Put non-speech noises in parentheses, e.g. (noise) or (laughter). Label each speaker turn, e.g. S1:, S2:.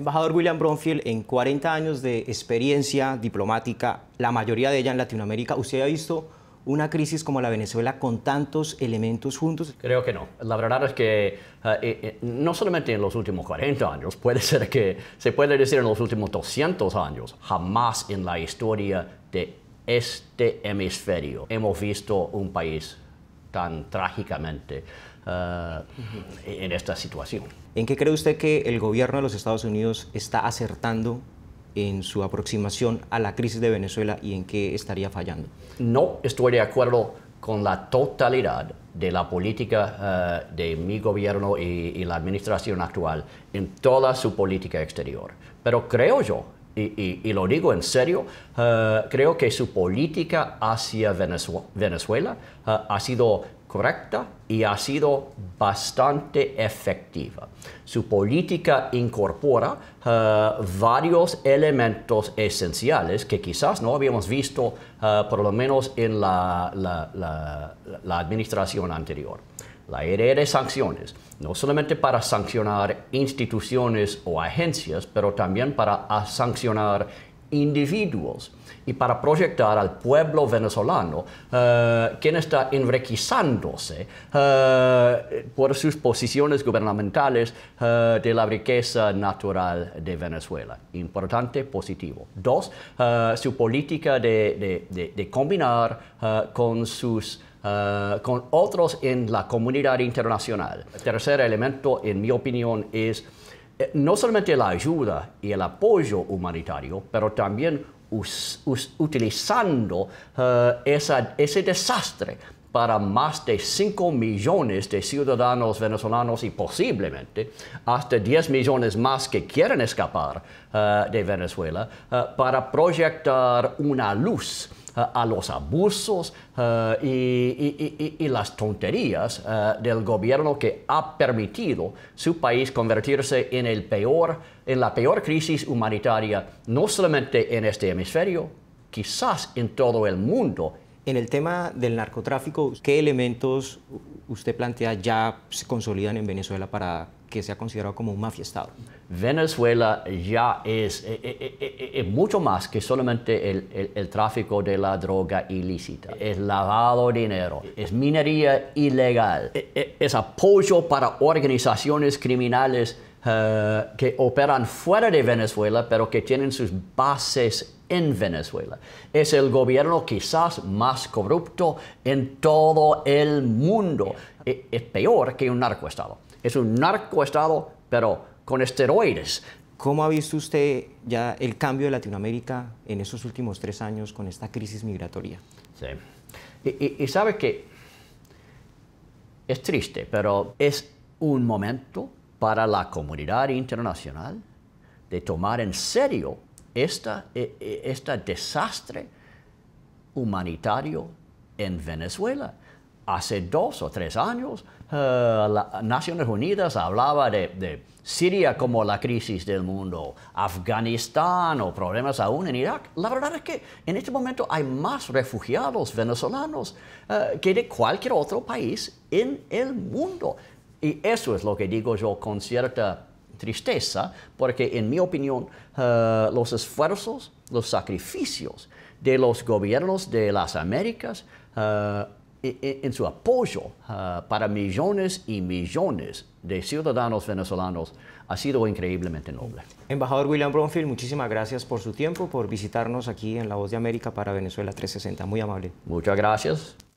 S1: Embajador William Bronfield, en 40 años de experiencia diplomática, la mayoría de ella en Latinoamérica, ¿usted ha visto una crisis como la Venezuela con tantos
S2: elementos juntos? Creo que no. La verdad es que eh, eh, eh, no solamente en los últimos 40 años, puede (laughs) ser que se puede decir en los últimos 200 años, jamás en la historia de este hemisferio hemos visto un país tan trágicamente eh, en esta situación. ¿En qué cree usted que el
S1: gobierno de los Estados Unidos está acertando en su aproximación a la crisis de
S2: Venezuela y en qué estaría fallando? No estoy de acuerdo con la totalidad de la política eh, de mi gobierno y la administración actual en toda su política exterior. Pero creo yo y, lo digo en serio, eh, creo que su política hacia Venezuela, eh, ha sido correcta y ha sido bastante efectiva. Su política incorpora eh, varios elementos esenciales que quizás no habíamos visto, por lo menos en la administración anterior. La idea de sanciones, no solamente para sancionar instituciones o agencias, pero también para sancionar individuos y para proyectar al pueblo venezolano, eh, quien está enriqueciéndose eh, por sus posiciones gubernamentales eh, de la riqueza natural de Venezuela. Importante, positivo. Dos, su política de combinar con sus eh, con otros en la comunidad internacional. El tercer elemento, en mi opinión, es eh, no solamente la ayuda y el apoyo humanitario, pero también utilizando eh, ese desastre para más de 5 millones de ciudadanos venezolanos y posiblemente hasta 10 millones más que quieren escapar de Venezuela para proyectar una luz eh, a los abusos eh, y, las tonterías eh, del gobierno que ha permitido su país convertirse en, peor, en la peor crisis humanitaria, no solamente en este hemisferio, quizás en todo el mundo en el tema del narcotráfico, ¿qué elementos
S1: usted plantea ya se consolidan en Venezuela para que sea considerado como un mafiestado?
S2: Venezuela ya es, eh, eh, eh, mucho más que solamente el, tráfico de la droga ilícita. Es lavado de dinero, es minería ilegal, es, apoyo para organizaciones criminales que operan fuera de Venezuela, pero que tienen sus bases en Venezuela. Es el gobierno quizás más corrupto en todo el mundo. E, es, peor que un narcoestado. Es un narcoestado, pero con
S1: esteroides. ¿Cómo ha visto usted ya el cambio de Latinoamérica en esos últimos tres
S2: años con esta crisis migratoria? Sí. Y, y sabe que es triste, pero es un momento para la comunidad internacional de tomar en serio este desastre humanitario en Venezuela. Hace dos o tres años, eh, las Naciones Unidas hablaba de, Siria como la crisis del mundo, Afganistán o problemas aún en Irak. La verdad es que en este momento hay más refugiados venezolanos eh, que de cualquier otro país en el mundo. Y eso es lo que digo yo con cierta tristeza, porque en mi opinión eh, los esfuerzos, los sacrificios de los gobiernos de las Américas eh, e, e, en, su apoyo eh, para millones y millones de ciudadanos venezolanos ha sido increíblemente noble. Embajador William Bronfield, muchísimas gracias por su tiempo, por visitarnos aquí en La Voz de
S1: América para Venezuela 360. Muy amable. Muchas gracias.